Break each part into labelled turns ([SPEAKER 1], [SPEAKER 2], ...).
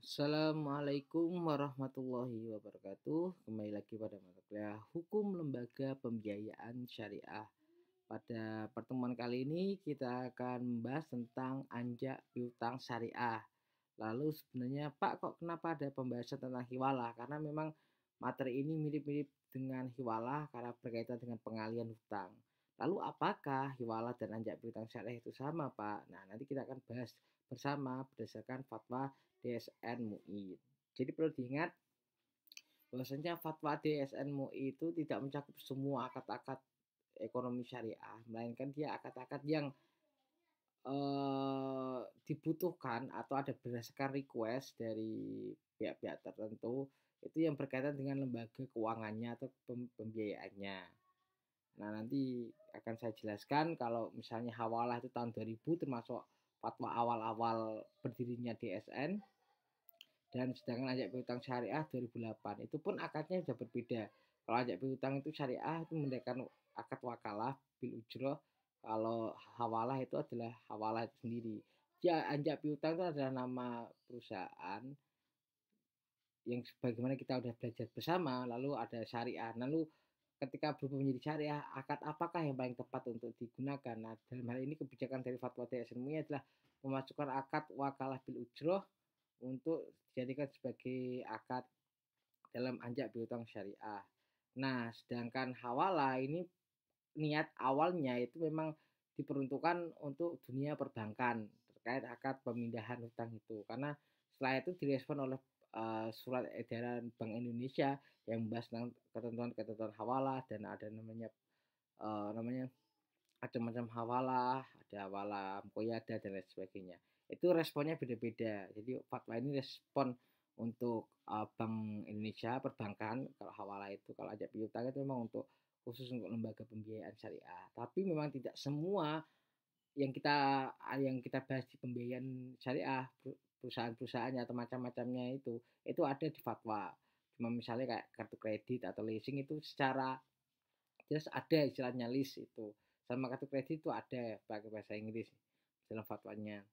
[SPEAKER 1] Assalamualaikum warahmatullahi wabarakatuh. Kembali lagi pada mata kuliah Hukum Lembaga Pembiayaan Syariah. Pada pertemuan kali ini kita akan membahas tentang anjak piutang syariah. Lalu sebenarnya Pak kok kenapa ada pembahasan tentang hiwalah? Karena memang materi ini mirip-mirip dengan hiwalah karena berkaitan dengan pengalian hutang. Lalu apakah hiwalah dan anjak piutang syariah itu sama, Pak? Nah, nanti kita akan bahas bersama berdasarkan fatwa DSN MUI. Jadi perlu diingat bahwasanya fatwa DSN MUI itu tidak mencakup semua akad-akad ekonomi syariah, melainkan dia akad-akad yang eh, dibutuhkan atau ada berdasarkan request dari pihak-pihak tertentu itu yang berkaitan dengan lembaga keuangannya atau pembiayaannya. Nah, nanti akan saya jelaskan kalau misalnya hawalah itu tahun 2000 termasuk fatwa awal-awal berdirinya DSN dan sedangkan ajak piutang syariah 2008 itu pun akadnya sudah berbeda kalau ajak piutang itu syariah itu mendekan akad wakalah bil ujroh kalau hawalah itu adalah hawalah itu sendiri ya ajak piutang itu adalah nama perusahaan yang sebagaimana kita sudah belajar bersama lalu ada syariah lalu ketika berubah menjadi syariah, akad apakah yang paling tepat untuk digunakan? Nah, dalam hal ini kebijakan dari fatwa DSN MUI adalah memasukkan akad wakalah bil ujroh untuk dijadikan sebagai akad dalam anjak piutang syariah. Nah, sedangkan hawala ini niat awalnya itu memang diperuntukkan untuk dunia perbankan terkait akad pemindahan hutang itu karena setelah itu direspon oleh Eh, surat edaran Bank Indonesia yang membahas tentang ketentuan-ketentuan hawalah dan ada namanya uh, namanya ada macam hawalah, ada hawalah koyada dan lain sebagainya. Itu responnya beda-beda. Jadi fatwa ini respon untuk uh, Bank Indonesia perbankan kalau hawalah itu kalau ajak piutang itu memang untuk khusus untuk lembaga pembiayaan syariah. Tapi memang tidak semua yang kita yang kita bahas di pembiayaan syariah perusahaan-perusahaannya atau macam-macamnya itu itu ada di fatwa cuma misalnya kayak kartu kredit atau leasing itu secara jelas ada istilahnya list itu sama kartu kredit itu ada pakai bahasa Inggris dalam fatwanya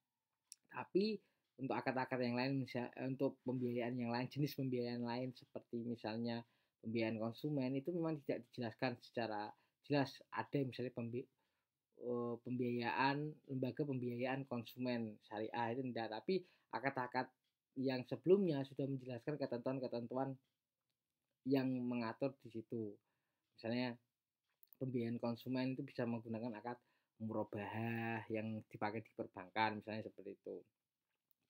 [SPEAKER 1] tapi untuk akad-akad yang lain misalnya, eh, untuk pembiayaan yang lain jenis pembiayaan lain seperti misalnya pembiayaan konsumen itu memang tidak dijelaskan secara jelas ada misalnya uh, pembiayaan lembaga pembiayaan konsumen syariah itu tidak tapi akad-akad yang sebelumnya sudah menjelaskan ketentuan-ketentuan yang mengatur di situ misalnya pembiayaan konsumen itu bisa menggunakan akad murabahah yang dipakai di perbankan misalnya seperti itu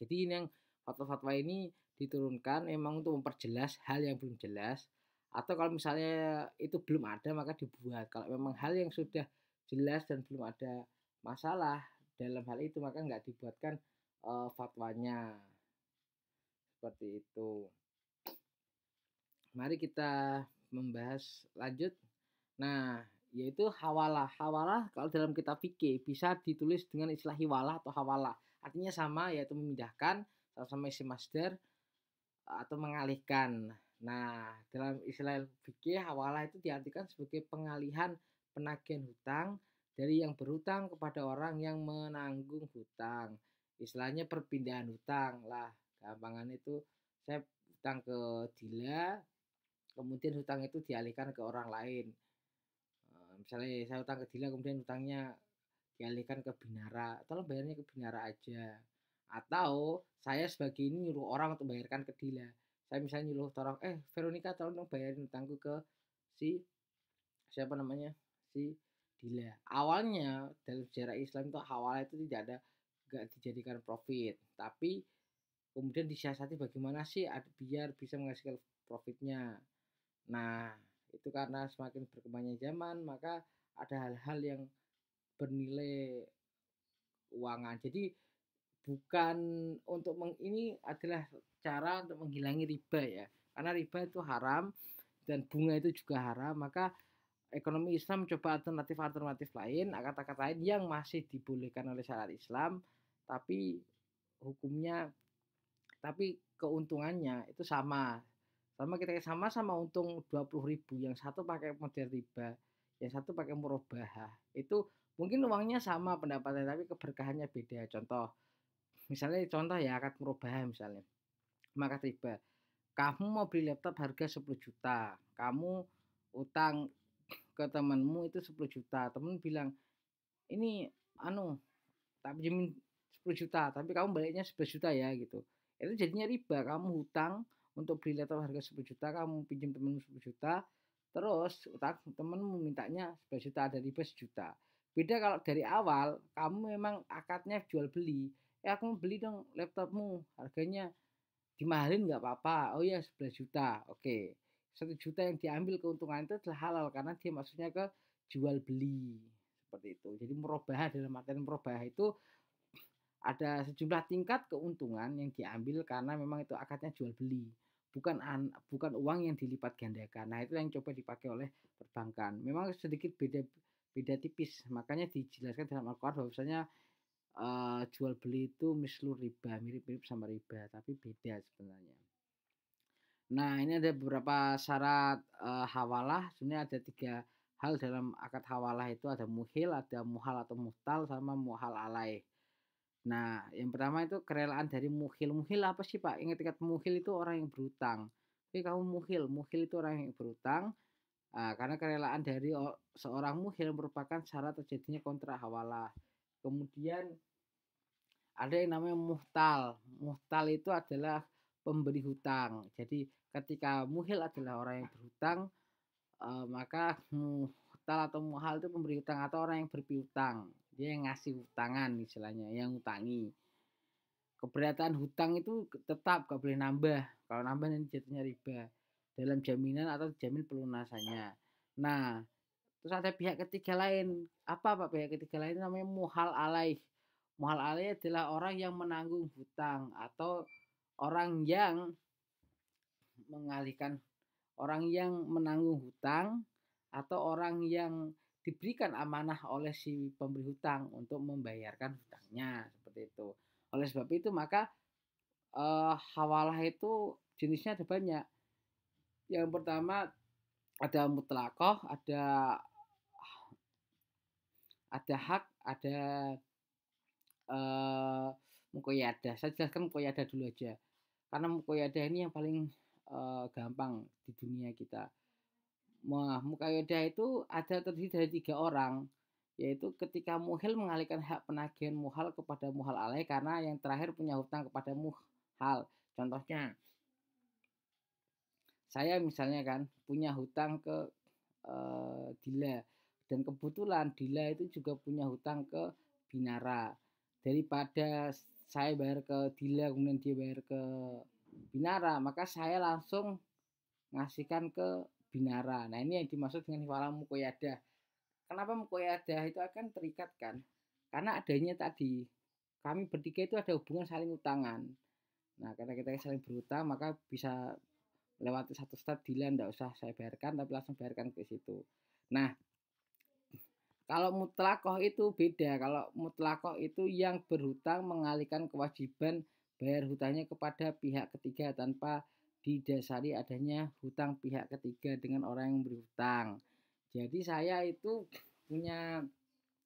[SPEAKER 1] jadi ini yang fatwa-fatwa ini diturunkan emang untuk memperjelas hal yang belum jelas atau kalau misalnya itu belum ada maka dibuat kalau memang hal yang sudah jelas dan belum ada masalah dalam hal itu maka nggak dibuatkan uh, fatwanya seperti itu mari kita membahas lanjut nah yaitu hawalah hawalah kalau dalam kitab fikih bisa ditulis dengan istilah hiwalah atau hawalah artinya sama yaitu memindahkan sama isi masdar atau mengalihkan. Nah, dalam istilah fikih hawalah itu diartikan sebagai pengalihan penagihan hutang dari yang berhutang kepada orang yang menanggung hutang. Istilahnya perpindahan hutang lah. Gampangan itu saya hutang ke Dila, kemudian hutang itu dialihkan ke orang lain. Misalnya saya hutang ke Dila, kemudian hutangnya dialihkan ke Binara. Tolong bayarnya ke Binara aja. Atau saya sebagai ini nyuruh orang untuk bayarkan ke Dila. Saya misalnya nyuruh orang, eh Veronica tolong bayarin hutangku ke si siapa namanya di Dila. Awalnya dalam sejarah Islam itu awalnya itu tidak ada gak dijadikan profit, tapi kemudian disiasati bagaimana sih biar bisa menghasilkan profitnya. Nah, itu karena semakin berkembangnya zaman, maka ada hal-hal yang bernilai uangan. Jadi bukan untuk meng, ini adalah cara untuk menghilangi riba ya. Karena riba itu haram dan bunga itu juga haram, maka ekonomi Islam coba alternatif-alternatif lain, nah, kata-kata lain yang masih dibolehkan oleh syariat Islam, tapi hukumnya, tapi keuntungannya itu sama. Sama kita sama sama untung dua puluh ribu, yang satu pakai model riba, yang satu pakai murabahah. Itu mungkin uangnya sama pendapatnya tapi keberkahannya beda. Contoh, misalnya contoh ya akad murabahah misalnya, maka riba. Kamu mau beli laptop harga 10 juta, kamu utang ke temanmu itu 10 juta temen bilang ini anu tak pinjemin 10 juta tapi kamu baliknya 11 juta ya gitu itu jadinya riba kamu hutang untuk beli laptop harga 10 juta kamu pinjam temenmu 10 juta terus utang temenmu mintanya 11 juta ada riba juta beda kalau dari awal kamu memang akadnya jual beli ya aku beli dong laptopmu harganya dimahalin nggak apa-apa oh ya 11 juta oke okay satu juta yang diambil keuntungan itu adalah halal karena dia maksudnya ke jual beli seperti itu. Jadi merubah dalam artian merubah itu ada sejumlah tingkat keuntungan yang diambil karena memang itu akadnya jual beli bukan an, bukan uang yang dilipat gandakan. Nah, itu yang coba dipakai oleh perbankan. Memang sedikit beda beda tipis. Makanya dijelaskan dalam Al-Qur'an bahwasanya uh, jual beli itu mislu riba, mirip-mirip sama riba, tapi beda sebenarnya. Nah, ini ada beberapa syarat e, hawalah. Sebenarnya ada tiga hal dalam akad hawalah itu ada muhil, ada muhal atau muhtal, sama muhal alai Nah, yang pertama itu kerelaan dari muhil. Muhil apa sih Pak? Ingat-ingat muhil itu orang yang berutang. Tapi kamu muhil, muhil itu orang yang berutang. Nah, karena kerelaan dari seorang muhil merupakan syarat terjadinya kontrak hawalah. Kemudian ada yang namanya muhtal. Muhtal itu adalah pemberi hutang. Jadi ketika muhil adalah orang yang berhutang uh, maka muhtal atau muhal itu pemberi hutang atau orang yang berpiutang dia yang ngasih hutangan istilahnya yang hutangi keberatan hutang itu tetap gak boleh nambah kalau nambah nanti jatuhnya riba dalam jaminan atau jamin pelunasannya nah terus ada pihak ketiga lain apa pak pihak ketiga lain namanya muhal alaih muhal alaih adalah orang yang menanggung hutang atau orang yang mengalihkan orang yang menanggung hutang atau orang yang diberikan amanah oleh si pemberi hutang untuk membayarkan hutangnya seperti itu. Oleh sebab itu maka eh, hawalah itu jenisnya ada banyak. Yang pertama ada mutlakoh, ada ada hak, ada eh, mukoyada. Saya jelaskan mukoyada dulu aja. Karena mukoyada ini yang paling uh, gampang di dunia kita. Wah, mukayodah itu ada terdiri dari tiga orang, yaitu ketika muhil mengalihkan hak penagihan muhal kepada muhal alaih karena yang terakhir punya hutang kepada muhal. Contohnya, saya misalnya kan punya hutang ke uh, Dila dan kebetulan Dila itu juga punya hutang ke Binara. Daripada saya bayar ke Dila kemudian dia bayar ke Binara maka saya langsung ngasihkan ke Binara nah ini yang dimaksud dengan hiwala mukoyada kenapa mukoyada itu akan terikat kan karena adanya tadi kami bertiga itu ada hubungan saling utangan nah karena kita saling berutang maka bisa lewati satu stat dealan tidak usah saya bayarkan tapi langsung bayarkan ke situ nah kalau mutlakoh itu beda kalau mutlakoh itu yang berhutang mengalihkan kewajiban bayar hutangnya kepada pihak ketiga tanpa didasari adanya hutang pihak ketiga dengan orang yang berhutang. Jadi saya itu punya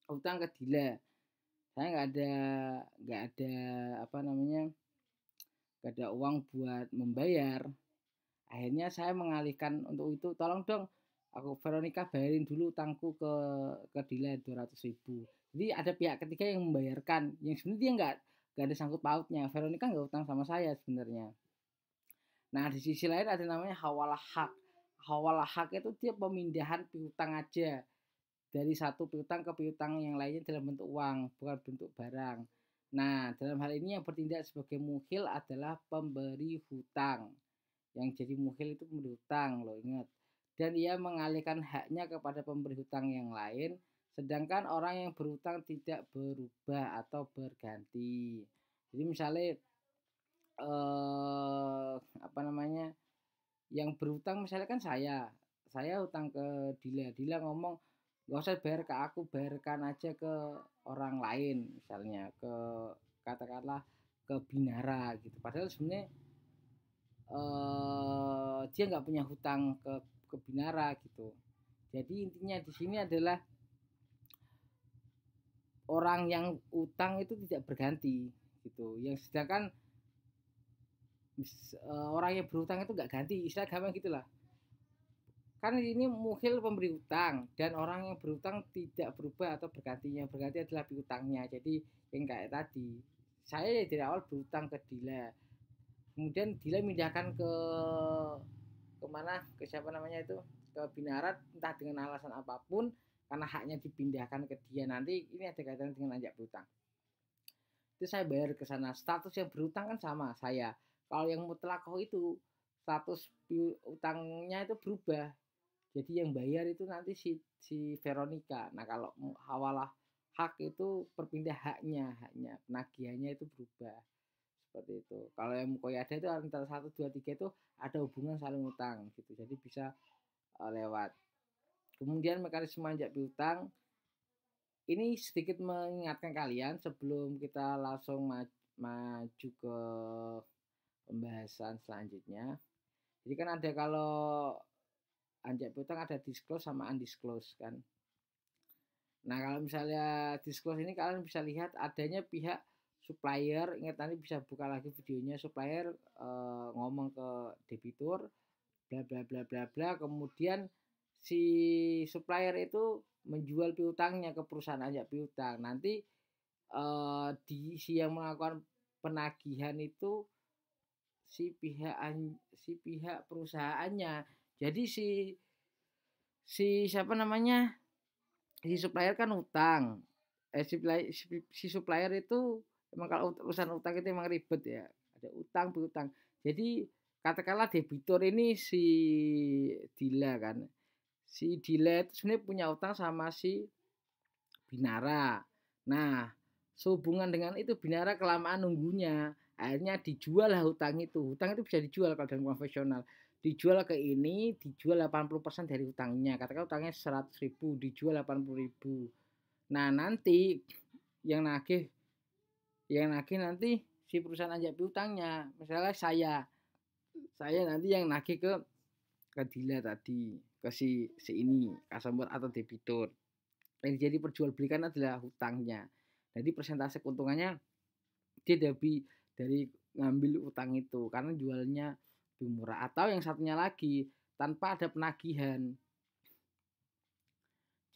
[SPEAKER 1] hutang ke Dila. Saya nggak ada nggak ada apa namanya nggak ada uang buat membayar. Akhirnya saya mengalihkan untuk itu tolong dong aku Veronica bayarin dulu utangku ke ke Dila 200 ribu. Jadi ada pihak ketiga yang membayarkan. Yang sebenarnya dia nggak gak ada sangkut pautnya Veronica nggak utang sama saya sebenarnya nah di sisi lain ada namanya hawalah hak hawalah hak itu dia pemindahan piutang aja dari satu piutang ke piutang yang lainnya dalam bentuk uang bukan bentuk barang nah dalam hal ini yang bertindak sebagai muhil adalah pemberi hutang yang jadi muhil itu pemberi hutang loh ingat dan ia mengalihkan haknya kepada pemberi hutang yang lain Sedangkan orang yang berutang tidak berubah atau berganti. Jadi misalnya eh apa namanya? Yang berutang misalnya kan saya. Saya utang ke Dila. Dila ngomong gak usah bayar ke aku, bayarkan aja ke orang lain misalnya ke katakanlah ke Binara gitu. Padahal sebenarnya eh dia nggak punya hutang ke ke Binara gitu. Jadi intinya di sini adalah orang yang utang itu tidak berganti gitu yang sedangkan uh, orang yang berutang itu nggak ganti istilah gampang gitulah kan ini muhil pemberi utang dan orang yang berutang tidak berubah atau berganti yang berganti adalah piutangnya jadi yang kayak tadi saya dari awal berutang ke Dila kemudian Dila pindahkan ke kemana ke siapa namanya itu ke Binarat entah dengan alasan apapun karena haknya dipindahkan ke dia nanti ini ada kaitan dengan anjak berutang itu saya bayar ke sana status yang berutang kan sama saya kalau yang mutlakoh itu status utangnya itu berubah jadi yang bayar itu nanti si si Veronica nah kalau hawalah hak itu perpindah haknya haknya penagihannya itu berubah seperti itu kalau yang ada itu antara satu dua tiga itu ada hubungan saling utang gitu jadi bisa eh, lewat Kemudian mekanisme anjak piutang ini sedikit mengingatkan kalian sebelum kita langsung maju, ke pembahasan selanjutnya. Jadi kan ada kalau anjak piutang ada disclose sama undisclose kan. Nah kalau misalnya disclose ini kalian bisa lihat adanya pihak supplier ingat nanti bisa buka lagi videonya supplier e, ngomong ke debitur bla bla bla bla bla kemudian si supplier itu menjual piutangnya ke perusahaan aja piutang nanti uh, di si yang melakukan penagihan itu si pihak si pihak perusahaannya jadi si si siapa namanya si supplier kan utang eh si supplier, si, si supplier itu emang kalau urusan utang itu emang ribet ya ada utang piutang jadi katakanlah debitur ini si Dila kan si Dilet itu sebenarnya punya utang sama si Binara. Nah, sehubungan dengan itu Binara kelamaan nunggunya, akhirnya dijual lah hutang itu. Hutang itu bisa dijual kalau dalam konvensional. Dijual ke ini, dijual 80% dari hutangnya. Katakan hutangnya 100 ribu, dijual 80 ribu. Nah, nanti yang nagih yang nagih nanti si perusahaan anjak piutangnya misalnya saya saya nanti yang nagih ke ke Dila tadi ke si, si ini customer atau debitur yang jadi perjualbelikan adalah hutangnya jadi persentase keuntungannya dia dari dari ngambil utang itu karena jualnya lebih murah atau yang satunya lagi tanpa ada penagihan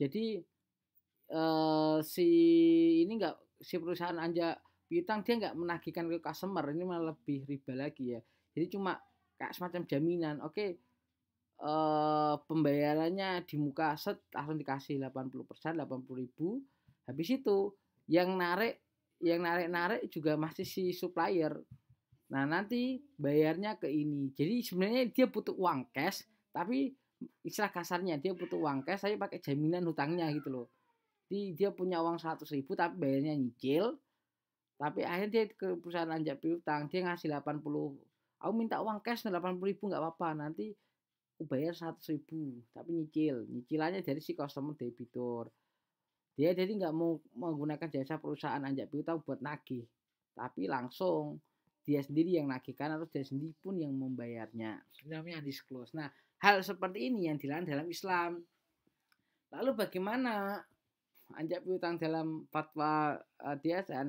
[SPEAKER 1] jadi uh, si ini enggak si perusahaan anja piutang dia nggak menagihkan ke customer ini malah lebih riba lagi ya jadi cuma kayak semacam jaminan oke eh, pembayarannya di muka set langsung dikasih 80% 80 ribu habis itu yang narik yang narik-narik juga masih si supplier nah nanti bayarnya ke ini jadi sebenarnya dia butuh uang cash tapi istilah kasarnya dia butuh uang cash saya pakai jaminan hutangnya gitu loh jadi dia punya uang 100 ribu tapi bayarnya nyicil tapi akhirnya dia ke perusahaan anjak piutang dia ngasih 80 aku minta uang cash 80 ribu nggak apa-apa nanti bayar 100 ribu tapi nyicil nyicilannya dari si customer debitur dia jadi nggak mau menggunakan jasa perusahaan anjak piutang buat nagih tapi langsung dia sendiri yang nagihkan atau dia sendiri pun yang membayarnya namanya disclose. nah hal seperti ini yang dilarang dalam Islam lalu bagaimana anjak piutang dalam fatwa uh, e, diasan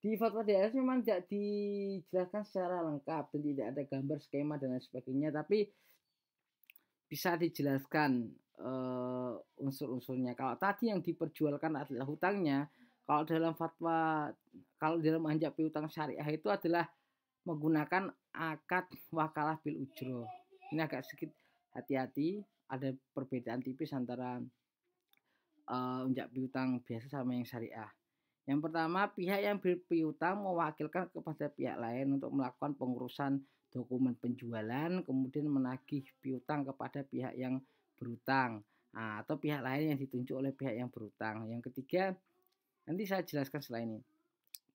[SPEAKER 1] di fatwa DRS memang tidak dijelaskan secara lengkap dan tidak ada gambar skema dan lain sebagainya tapi bisa dijelaskan uh, unsur-unsurnya. Kalau tadi yang diperjualkan adalah hutangnya, kalau dalam fatwa kalau dalam anjak piutang syariah itu adalah menggunakan akad wakalah bil ujro. Ini agak sedikit hati-hati, ada perbedaan tipis antara uh, unjak piutang biasa sama yang syariah. Yang pertama, pihak yang berpiutang mewakilkan kepada pihak lain untuk melakukan pengurusan dokumen penjualan, kemudian menagih piutang kepada pihak yang berutang ah, atau pihak lain yang ditunjuk oleh pihak yang berutang. Yang ketiga, nanti saya jelaskan setelah ini.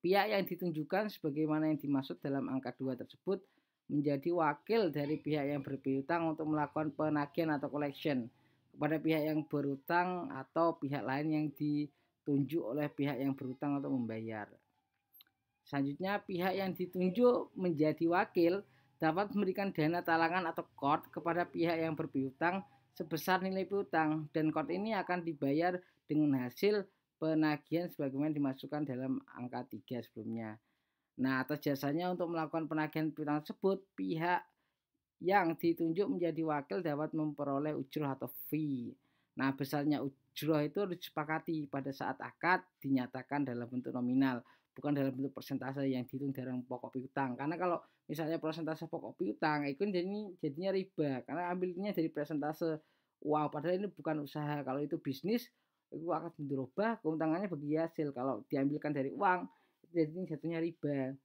[SPEAKER 1] Pihak yang ditunjukkan sebagaimana yang dimaksud dalam angka 2 tersebut menjadi wakil dari pihak yang berpiutang untuk melakukan penagihan atau collection kepada pihak yang berutang atau pihak lain yang ditunjuk oleh pihak yang berutang untuk membayar. Selanjutnya, pihak yang ditunjuk menjadi wakil dapat memberikan dana talangan atau kort kepada pihak yang berpiutang sebesar nilai piutang dan kort ini akan dibayar dengan hasil penagihan sebagaimana dimasukkan dalam angka 3 sebelumnya. Nah, atas jasanya untuk melakukan penagihan piutang tersebut, pihak yang ditunjuk menjadi wakil dapat memperoleh ujroh atau fee. Nah, besarnya ujroh itu harus disepakati pada saat akad dinyatakan dalam bentuk nominal bukan dalam bentuk persentase yang dihitung dalam pokok piutang karena kalau misalnya persentase pokok piutang itu kan jadi jadinya riba karena ambilnya dari persentase uang padahal ini bukan usaha kalau itu bisnis itu akan berubah keuntungannya bagi hasil kalau diambilkan dari uang jadi jatuhnya riba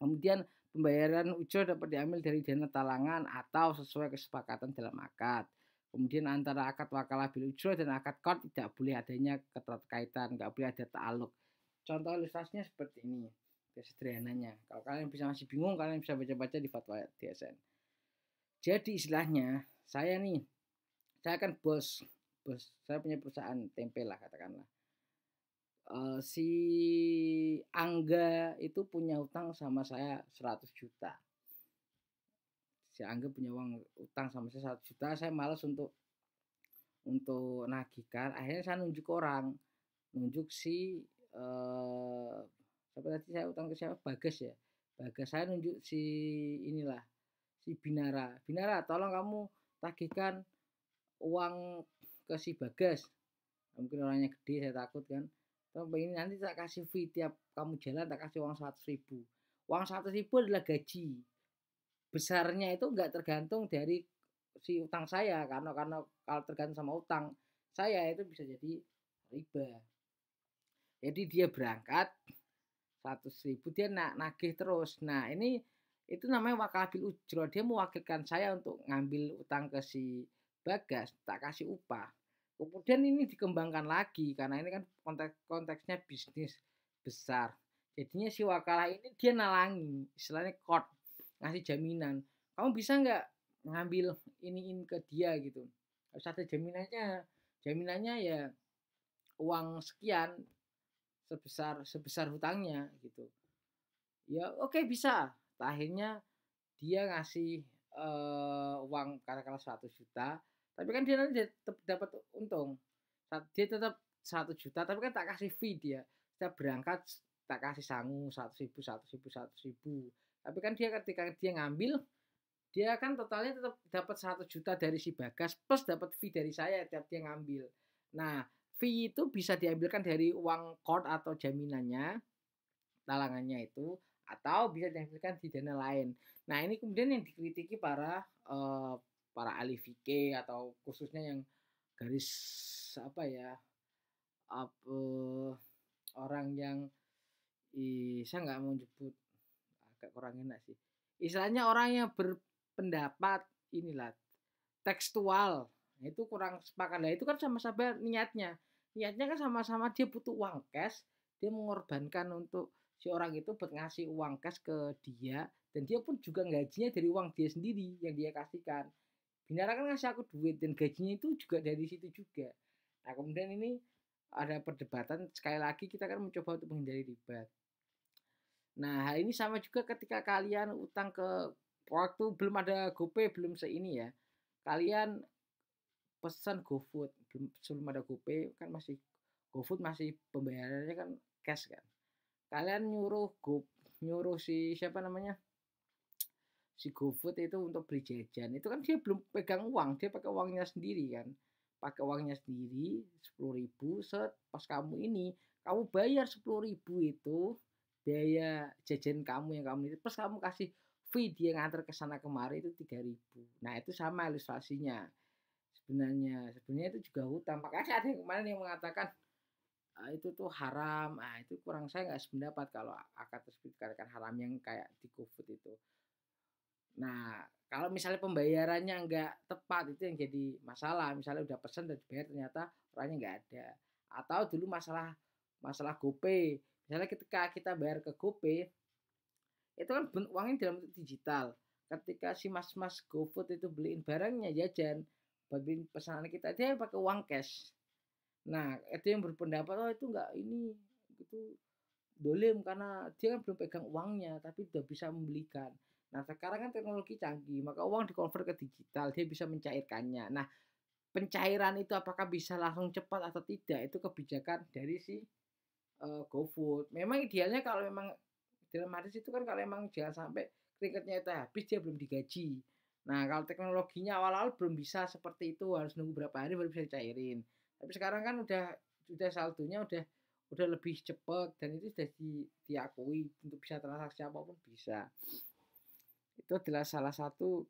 [SPEAKER 1] kemudian pembayaran ujur dapat diambil dari dana talangan atau sesuai kesepakatan dalam akad Kemudian antara akad wakalah bil ujro dan akad kot tidak boleh adanya keterkaitan, nggak boleh ada ta'aluk. Contoh ilustrasinya seperti ini. Sederhananya. Kalau kalian bisa masih bingung, kalian bisa baca-baca di fatwa DSN. Jadi istilahnya, saya nih, saya kan bos, bos, saya punya perusahaan tempe lah katakanlah. Uh, si Angga itu punya utang sama saya 100 juta. Si Angga punya uang utang sama saya 100 juta, saya males untuk untuk nagihkan. Akhirnya saya nunjuk orang, nunjuk si eh siapa tadi saya utang ke siapa Bagas ya Bagas saya nunjuk si inilah si Binara Binara tolong kamu tagihkan uang ke si Bagas mungkin orangnya gede saya takut kan tolong ini nanti tak kasih fee tiap kamu jalan tak kasih uang seratus ribu uang seratus ribu adalah gaji besarnya itu nggak tergantung dari si utang saya karena karena kalau tergantung sama utang saya itu bisa jadi riba jadi dia berangkat 100 ribu dia nak nagih terus nah ini itu namanya Wakil ujro dia mewakilkan saya untuk ngambil utang ke si bagas tak kasih upah kemudian ini dikembangkan lagi karena ini kan konteks konteksnya bisnis besar jadinya si Wakil ini dia nalangi istilahnya court ngasih jaminan kamu bisa nggak ngambil ini ini ke dia gitu harus ada jaminannya jaminannya ya uang sekian sebesar sebesar hutangnya gitu ya oke okay, bisa akhirnya dia ngasih uh, uang katakanlah 100 juta tapi kan dia nanti tetap dapat untung dia tetap satu juta tapi kan tak kasih fee dia setiap berangkat tak kasih sangu satu ribu satu ribu satu ribu tapi kan dia ketika dia ngambil dia kan totalnya tetap dapat satu juta dari si bagas plus dapat fee dari saya tiap dia ngambil nah fee itu bisa diambilkan dari uang court atau jaminannya talangannya itu atau bisa diambilkan di dana lain. Nah ini kemudian yang dikritiki para uh, para ahli fikih atau khususnya yang garis apa ya apa eh, orang yang i, saya nggak mau nyebut agak kurang enak sih. Istilahnya orang yang berpendapat inilah tekstual itu kurang sepakat lah itu kan sama sama niatnya niatnya kan sama-sama dia butuh uang cash dia mengorbankan untuk si orang itu buat ngasih uang cash ke dia dan dia pun juga gajinya dari uang dia sendiri yang dia kasihkan Binara kan ngasih aku duit dan gajinya itu juga dari situ juga nah kemudian ini ada perdebatan sekali lagi kita kan mencoba untuk menghindari debat nah hal ini sama juga ketika kalian utang ke waktu belum ada GoPay belum seini ya kalian pesan GoFood belum sebelum ada GoPay kan masih GoFood masih pembayarannya kan cash kan kalian nyuruh go nyuruh si siapa namanya si GoFood itu untuk beli jajan itu kan dia belum pegang uang dia pakai uangnya sendiri kan pakai uangnya sendiri sepuluh ribu set pas kamu ini kamu bayar sepuluh ribu itu biaya jajan kamu yang kamu itu pas kamu kasih fee dia ngantar ke sana kemari itu tiga ribu nah itu sama ilustrasinya sebenarnya sebenarnya itu juga hutang makanya ada yang kemarin yang mengatakan ah, itu tuh haram ah itu kurang saya nggak sependapat kalau akad tersebut dikatakan haram yang kayak di GoFood itu nah kalau misalnya pembayarannya nggak tepat itu yang jadi masalah misalnya udah pesan dan dibayar ternyata orangnya nggak ada atau dulu masalah masalah GoPay misalnya ketika kita bayar ke GoPay itu kan uangnya dalam bentuk digital ketika si mas-mas GoFood itu beliin barangnya jajan buat pesanan kita dia pakai uang cash nah itu yang berpendapat oh itu enggak ini itu dolim karena dia kan belum pegang uangnya tapi udah bisa membelikan nah sekarang kan teknologi canggih maka uang dikonvert ke digital dia bisa mencairkannya nah pencairan itu apakah bisa langsung cepat atau tidak itu kebijakan dari si uh, GoFood memang idealnya kalau memang dalam hari itu kan kalau memang jangan sampai keringetnya itu habis dia belum digaji Nah, kalau teknologinya awal-awal belum bisa seperti itu, harus nunggu berapa hari baru bisa dicairin. Tapi sekarang kan udah udah saldonya udah udah lebih cepet dan itu sudah di, diakui untuk bisa transaksi apapun bisa. Itu adalah salah satu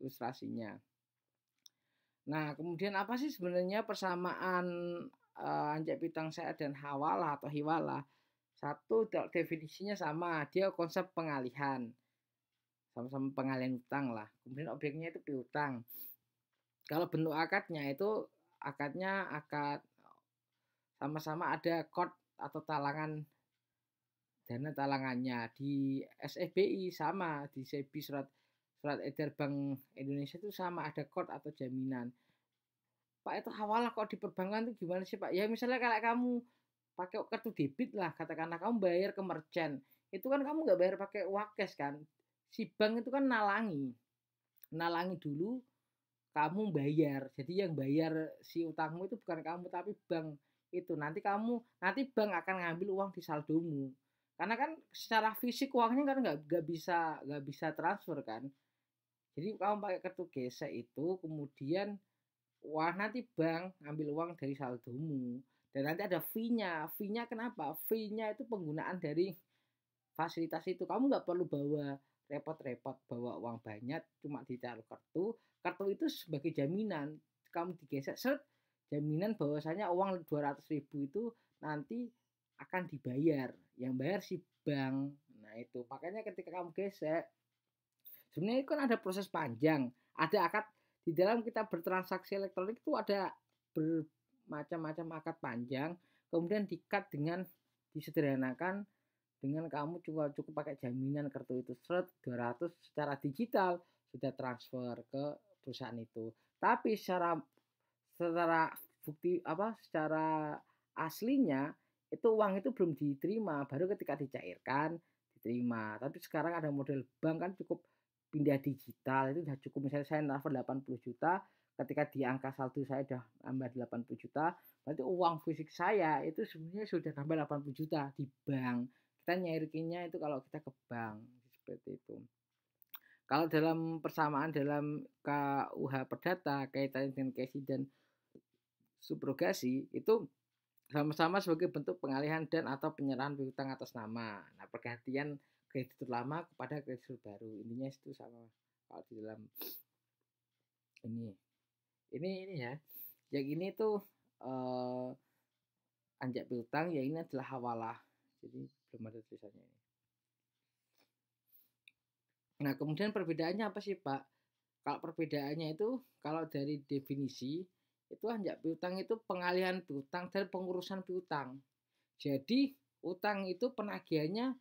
[SPEAKER 1] ilustrasinya. Nah, kemudian apa sih sebenarnya persamaan uh, anjak pitang saya dan hawala atau hiwala? Satu definisinya sama, dia konsep pengalihan sama-sama pengalian utang lah kemudian objeknya itu piutang kalau bentuk akadnya itu akadnya akad sama-sama ada kod atau talangan dana talangannya di SFBI e sama di SEBI surat surat edar Bank Indonesia itu sama ada kod atau jaminan Pak itu hawalah kok di perbankan itu gimana sih Pak? Ya misalnya kalau kamu pakai kartu debit lah katakanlah kamu bayar ke merchant itu kan kamu nggak bayar pakai uang cash kan si bank itu kan nalangi nalangi dulu kamu bayar jadi yang bayar si utangmu itu bukan kamu tapi bank itu nanti kamu nanti bank akan ngambil uang di saldomu karena kan secara fisik uangnya kan nggak nggak bisa nggak bisa transfer kan jadi kamu pakai kartu gesek itu kemudian wah nanti bank ambil uang dari saldomu dan nanti ada fee-nya fee-nya kenapa fee-nya itu penggunaan dari fasilitas itu kamu nggak perlu bawa repot-repot bawa uang banyak cuma ditaruh kartu kartu itu sebagai jaminan kamu digesek set jaminan bahwasanya uang 200 ribu itu nanti akan dibayar yang bayar si bank nah itu makanya ketika kamu gesek sebenarnya itu kan ada proses panjang ada akad di dalam kita bertransaksi elektronik itu ada bermacam-macam akad panjang kemudian dikat dengan disederhanakan dengan kamu cuma cukup pakai jaminan kartu itu seret 200 secara digital sudah transfer ke perusahaan itu tapi secara secara bukti apa secara aslinya itu uang itu belum diterima baru ketika dicairkan diterima tapi sekarang ada model bank kan cukup pindah digital itu sudah cukup misalnya saya transfer 80 juta ketika di angka saldo saya sudah nambah 80 juta berarti uang fisik saya itu sebenarnya sudah nambah 80 juta di bank kita nyarikinnya itu kalau kita ke bank seperti itu kalau dalam persamaan dalam KUH perdata kaitannya dengan kesi dan subrogasi itu sama-sama sebagai bentuk pengalihan dan atau penyerahan piutang atas nama nah pergantian kreditur lama kepada kreditur baru intinya itu sama kalau di dalam ini ini ini ya yang ini tuh eh, anjak piutang yang ini adalah hawalah jadi belum ada tulisannya ini nah kemudian perbedaannya apa sih pak kalau perbedaannya itu kalau dari definisi itu hanya piutang itu pengalihan piutang dan pengurusan piutang jadi utang itu penagihannya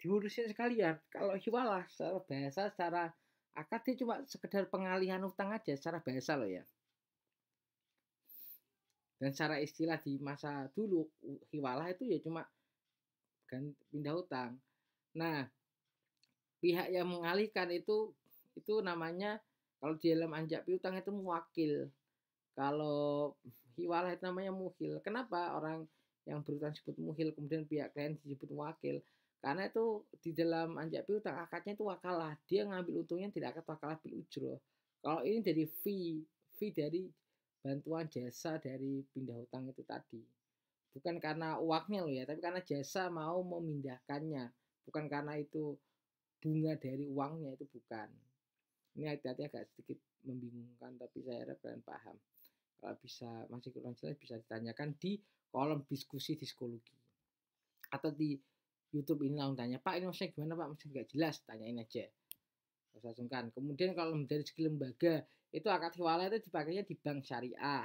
[SPEAKER 1] diurusin sekalian kalau hiwalah secara bahasa secara akad dia cuma sekedar pengalihan utang aja secara bahasa loh ya dan secara istilah di masa dulu hiwalah itu ya cuma ganti, pindah hutang. Nah, pihak yang mengalihkan itu itu namanya kalau di dalam anjak piutang itu mewakil. Kalau hiwalah itu namanya muhil. Kenapa orang yang berutang disebut muhil kemudian pihak klien disebut wakil? Karena itu di dalam anjak piutang akadnya itu wakalah. Dia ngambil untungnya tidak akan wakalah bil ujro. Kalau ini dari fee, fee dari bantuan jasa dari pindah hutang itu tadi bukan karena uangnya loh ya tapi karena jasa mau memindahkannya bukan karena itu bunga dari uangnya itu bukan ini hati-hati agak sedikit membingungkan tapi saya harap kalian paham kalau bisa masih kurang jelas bisa ditanyakan di kolom diskusi psikologi atau di YouTube ini langsung tanya Pak ini maksudnya gimana Pak masih nggak jelas tanyain aja usah sungkan kemudian kalau dari segi lembaga itu akad hiwala itu dipakainya di bank syariah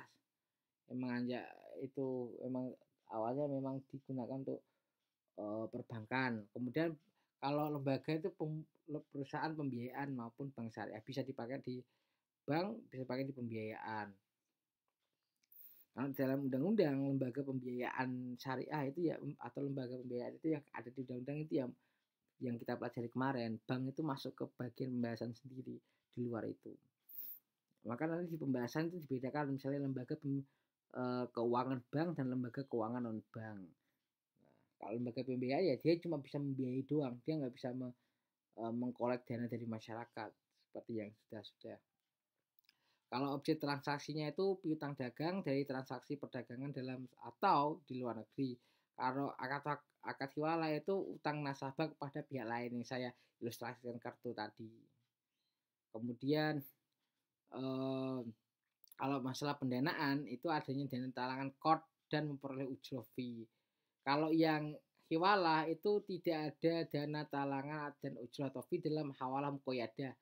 [SPEAKER 1] emang aja itu emang awalnya memang digunakan untuk uh, perbankan kemudian kalau lembaga itu pem, perusahaan pembiayaan maupun bank syariah bisa dipakai di bank bisa dipakai di pembiayaan kalau dalam undang-undang lembaga pembiayaan syariah itu ya atau lembaga pembiayaan itu yang ada di undang-undang itu yang yang kita pelajari kemarin bank itu masuk ke bagian pembahasan sendiri di luar itu maka nanti di pembahasan itu dibedakan misalnya lembaga pem, Eh, keuangan bank dan lembaga keuangan non bank. Nah, kalau lembaga pembiayaan ya dia cuma bisa membiayai doang, dia nggak bisa me, e, mengkolek dana dari masyarakat seperti yang sudah sudah. Kalau objek transaksinya itu piutang dagang dari transaksi perdagangan dalam atau di luar negeri. Kalau akad akad hiwala itu utang nasabah kepada pihak lain yang saya ilustrasikan kartu tadi. Kemudian eh, kalau masalah pendanaan itu adanya dana talangan kot dan memperoleh ujrofi. Kalau yang hiwalah itu tidak ada dana talangan dan ujrofi dalam hawalam mukoyada.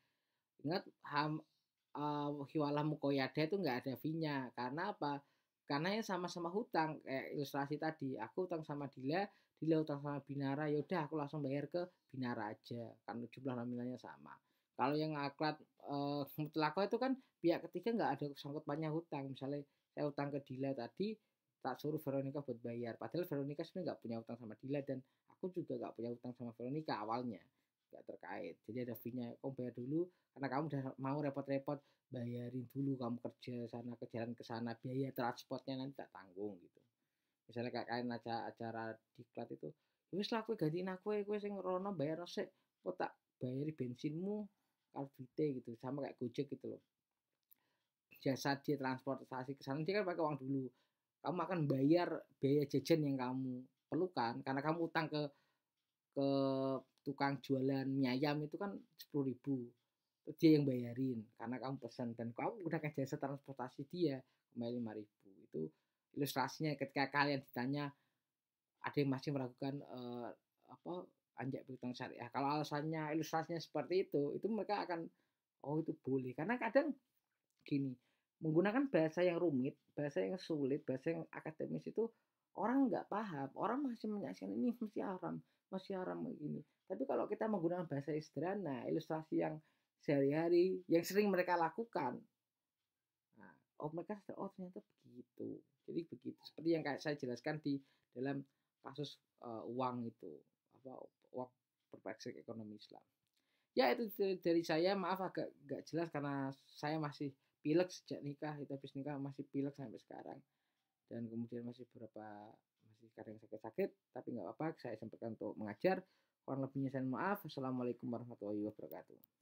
[SPEAKER 1] Ingat ham, uh, hiwalah mukoyada itu nggak ada finya. Karena apa? Karena yang sama-sama hutang kayak ilustrasi tadi. Aku hutang sama Dila, Dila hutang sama Binara. Yaudah aku langsung bayar ke Binara aja. Karena jumlah nominalnya sama. Kalau yang aklat uh, eh, mutlako itu kan pihak ketiga nggak ada sangkut banyak hutang. Misalnya saya hutang ke Dila tadi, tak suruh Veronica buat bayar. Padahal Veronica sebenarnya nggak punya hutang sama Dila dan aku juga nggak punya hutang sama Veronica awalnya nggak terkait. Jadi ada fee-nya, kamu bayar dulu karena kamu udah mau repot-repot bayarin dulu kamu kerja sana ke jalan ke sana biaya transportnya nanti tak tanggung gitu. Misalnya kayak kain acara acara diklat itu, ya wis lah aku gantiin aku, ya aku sing rono bayar sik, kok tak bayar bensinmu, Alvite gitu sama kayak Gojek gitu loh jasa dia transportasi ke sana dia kan pakai uang dulu kamu akan bayar biaya jajan yang kamu perlukan karena kamu utang ke ke tukang jualan mie ayam itu kan sepuluh ribu Terus dia yang bayarin karena kamu pesan dan kamu menggunakan jasa transportasi dia kembali lima ribu itu ilustrasinya ketika kalian ditanya ada yang masih meragukan uh, apa anjak piutang syariah kalau alasannya ilustrasinya seperti itu itu mereka akan oh itu boleh karena kadang gini menggunakan bahasa yang rumit bahasa yang sulit bahasa yang akademis itu orang nggak paham orang masih menyaksikan ini masih haram masih haram begini tapi kalau kita menggunakan bahasa sederhana ilustrasi yang sehari-hari yang sering mereka lakukan nah, oh mereka oh ternyata begitu jadi begitu seperti yang saya jelaskan di dalam kasus uh, uang itu apa perspektif ekonomi Islam. Ya itu dari saya maaf agak nggak jelas karena saya masih pilek sejak nikah ya, itu habis nikah masih pilek sampai sekarang dan kemudian masih beberapa masih kadang sakit-sakit tapi nggak apa-apa saya sampaikan untuk mengajar kurang lebihnya saya maaf assalamualaikum warahmatullahi wabarakatuh